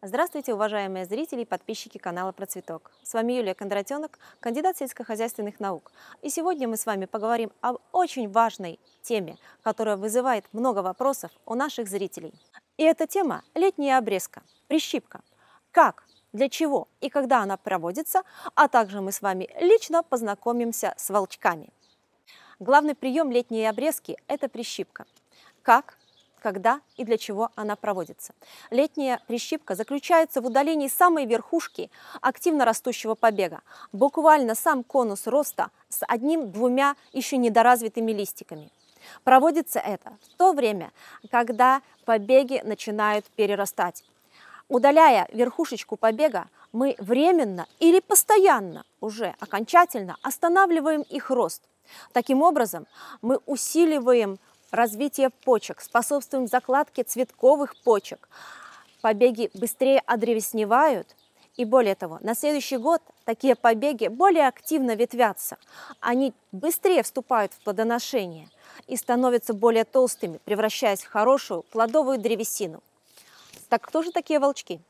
Здравствуйте, уважаемые зрители и подписчики канала Процветок. С вами Юлия Кондратенок, кандидат сельскохозяйственных наук. И сегодня мы с вами поговорим об очень важной теме, которая вызывает много вопросов у наших зрителей. И эта тема – летняя обрезка, прищипка. Как, для чего и когда она проводится, а также мы с вами лично познакомимся с волчками. Главный прием летней обрезки – это прищипка. Как, когда и для чего она проводится. Летняя прищипка заключается в удалении самой верхушки активно растущего побега. Буквально сам конус роста с одним-двумя еще недоразвитыми листиками. Проводится это в то время, когда побеги начинают перерастать. Удаляя верхушечку побега, мы временно или постоянно уже окончательно останавливаем их рост. Таким образом, мы усиливаем развитие почек, способствуем закладке цветковых почек. Побеги быстрее одревесневают, а и более того, на следующий год такие побеги более активно ветвятся. Они быстрее вступают в плодоношение и становятся более толстыми, превращаясь в хорошую плодовую древесину. Так кто же такие волчки?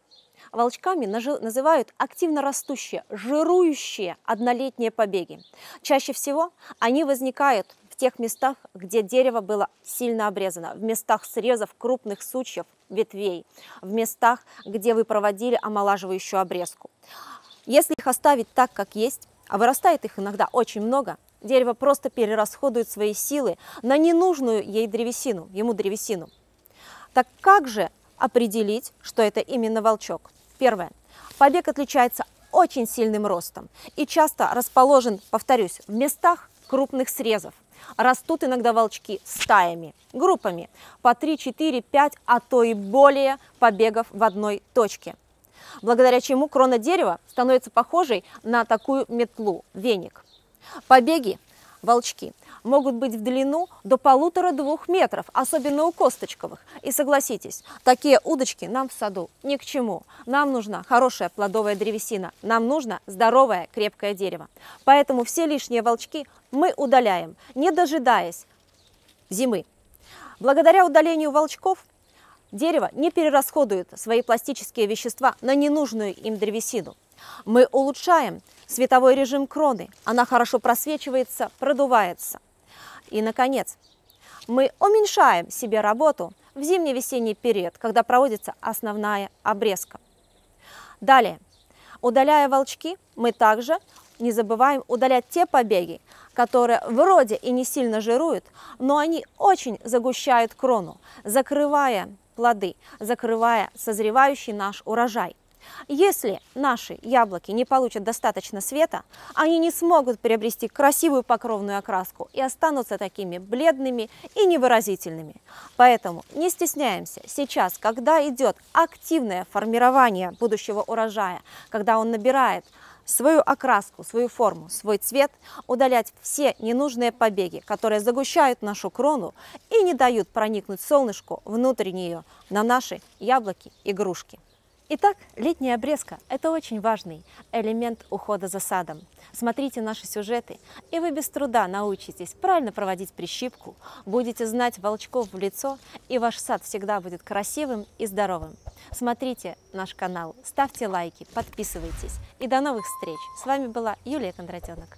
Волчками называют активно растущие, жирующие однолетние побеги. Чаще всего они возникают тех местах, где дерево было сильно обрезано, в местах срезов крупных сучьев, ветвей, в местах, где вы проводили омолаживающую обрезку. Если их оставить так, как есть, а вырастает их иногда очень много, дерево просто перерасходует свои силы на ненужную ей древесину, ему древесину. Так как же определить, что это именно волчок? Первое. Побег отличается очень сильным ростом и часто расположен, повторюсь, в местах крупных срезов – Растут иногда волчки стаями, группами, по 3, 4, 5, а то и более побегов в одной точке. Благодаря чему крона дерева становится похожей на такую метлу, веник. Побеги, волчки, могут быть в длину до полутора-двух метров, особенно у косточковых. И согласитесь, такие удочки нам в саду ни к чему. Нам нужна хорошая плодовая древесина, нам нужно здоровое крепкое дерево. Поэтому все лишние волчки мы удаляем, не дожидаясь зимы. Благодаря удалению волчков дерево не перерасходует свои пластические вещества на ненужную им древесину. Мы улучшаем световой режим кроны, она хорошо просвечивается, продувается. И, наконец, мы уменьшаем себе работу в зимне-весенний период, когда проводится основная обрезка. Далее, удаляя волчки, мы также не забываем удалять те побеги, которые вроде и не сильно жируют, но они очень загущают крону, закрывая плоды, закрывая созревающий наш урожай. Если наши яблоки не получат достаточно света, они не смогут приобрести красивую покровную окраску и останутся такими бледными и невыразительными. Поэтому не стесняемся сейчас, когда идет активное формирование будущего урожая, когда он набирает свою окраску, свою форму, свой цвет, удалять все ненужные побеги, которые загущают нашу крону и не дают проникнуть солнышку внутрь нее на наши яблоки, игрушки. Итак, летняя обрезка – это очень важный элемент ухода за садом. Смотрите наши сюжеты, и вы без труда научитесь правильно проводить прищипку, будете знать волчков в лицо, и ваш сад всегда будет красивым и здоровым. Смотрите наш канал, ставьте лайки, подписывайтесь. И до новых встреч! С вами была Юлия Кондратенок.